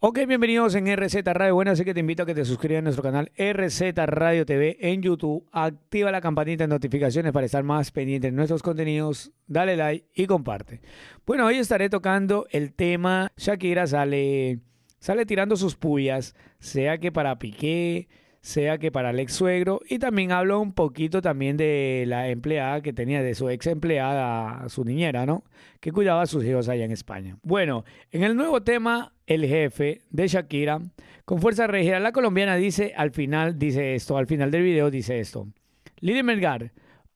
Ok, bienvenidos en RZ Radio. Bueno, así que te invito a que te suscribas a nuestro canal RZ Radio TV en YouTube. Activa la campanita de notificaciones para estar más pendiente de nuestros contenidos. Dale like y comparte. Bueno, hoy estaré tocando el tema Shakira sale, sale tirando sus puyas, sea que para Piqué, sea que para el ex suegro. Y también habla un poquito también de la empleada que tenía, de su ex empleada, su niñera, ¿no? Que cuidaba a sus hijos allá en España. Bueno, en el nuevo tema, el jefe de Shakira, con fuerza regera, la colombiana dice al final, dice esto, al final del video dice esto. Lili Melgar,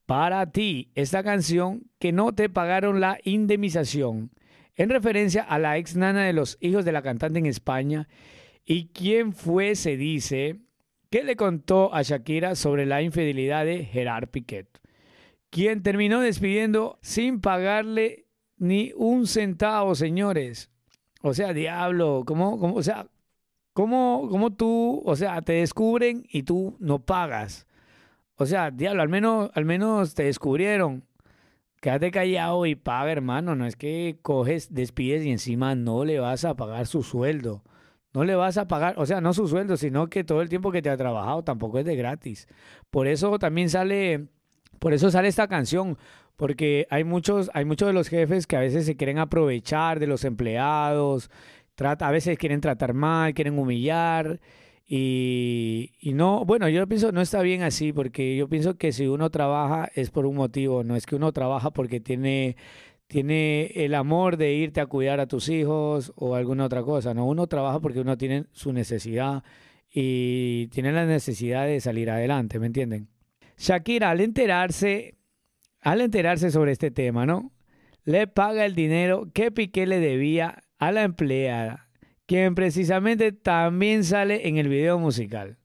para ti, esta canción que no te pagaron la indemnización, en referencia a la ex nana de los hijos de la cantante en España, y quién fue, se dice, ¿Qué le contó a Shakira sobre la infidelidad de Gerard Piquet, quien terminó despidiendo sin pagarle ni un centavo, señores? O sea, diablo, ¿cómo, cómo o sea, ¿cómo, cómo tú, o sea, te descubren y tú no pagas? O sea, diablo, al menos, al menos te descubrieron. Quédate callado y paga, hermano. No es que coges, despides y encima no le vas a pagar su sueldo. No le vas a pagar, o sea, no su sueldo, sino que todo el tiempo que te ha trabajado tampoco es de gratis. Por eso también sale, por eso sale esta canción, porque hay muchos, hay muchos de los jefes que a veces se quieren aprovechar de los empleados, trata, a veces quieren tratar mal, quieren humillar. Y, y, no, bueno, yo pienso no está bien así, porque yo pienso que si uno trabaja es por un motivo, no es que uno trabaja porque tiene tiene el amor de irte a cuidar a tus hijos o alguna otra cosa, ¿no? Uno trabaja porque uno tiene su necesidad y tiene la necesidad de salir adelante, ¿me entienden? Shakira, al enterarse, al enterarse sobre este tema, ¿no? Le paga el dinero que Piqué le debía a la empleada, quien precisamente también sale en el video musical.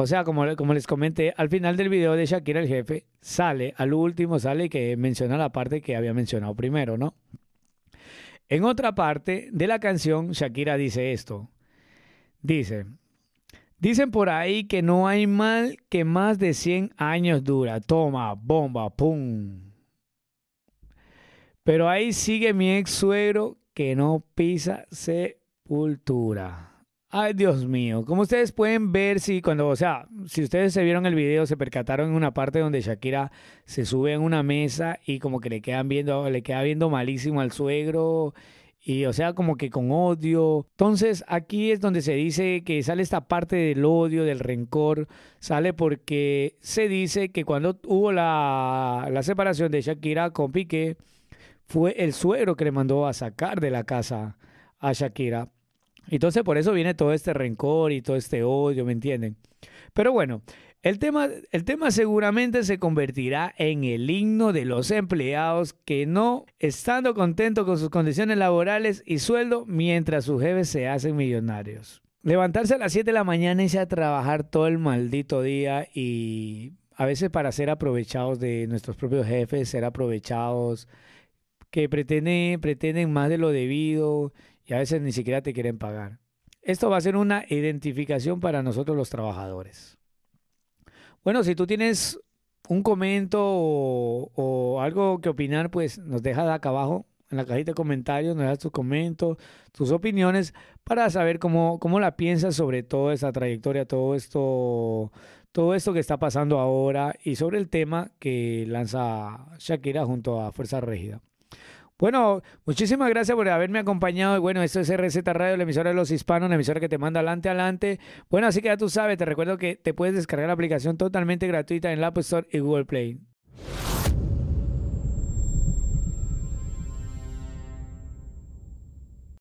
O sea, como, les comenté, al final del video de Shakira el jefe sale, al último sale que menciona la parte que había mencionado primero, ¿no? En otra parte de la canción, Shakira dice esto. Dice, dicen por ahí que no hay mal que más de 100 años dura. Toma, bomba, pum. Pero ahí sigue mi ex suegro que no pisa sepultura. Ay, Dios mío, como ustedes pueden ver, si cuando, o sea, si ustedes se vieron el video, se percataron en una parte donde Shakira se sube en una mesa y como que le quedan viendo, le queda viendo malísimo al suegro y o sea, como que con odio. Entonces, aquí es donde se dice que sale esta parte del odio, del rencor, sale porque se dice que cuando hubo la, la separación de Shakira con Piqué, fue el suegro que le mandó a sacar de la casa a Shakira entonces por eso viene todo este rencor y todo este odio, ¿me entienden? Pero bueno, el tema, el tema seguramente se convertirá en el himno de los empleados que no, estando contentos con sus condiciones laborales y sueldo, mientras sus jefes se hacen millonarios. Levantarse a las 7 de la mañana y irse a trabajar todo el maldito día y a veces para ser aprovechados de nuestros propios jefes, ser aprovechados, que pretenden, pretenden más de lo debido y a veces ni siquiera te quieren pagar. Esto va a ser una identificación para nosotros los trabajadores. Bueno, si tú tienes un comentario o, algo que opinar, pues nos dejas acá abajo en la cajita de comentarios, nos das tus comentarios, tus opiniones, para saber cómo, cómo la piensas sobre toda esa trayectoria, todo esto, todo esto que está pasando ahora y sobre el tema que lanza Shakira junto a Fuerza Régida. Bueno, muchísimas gracias por haberme acompañado. Y bueno, esto es RZ Radio, la emisora de los hispanos, la emisora que te manda adelante, adelante. Bueno, así que ya tú sabes, te recuerdo que te puedes descargar la aplicación totalmente gratuita en la Store y Google Play.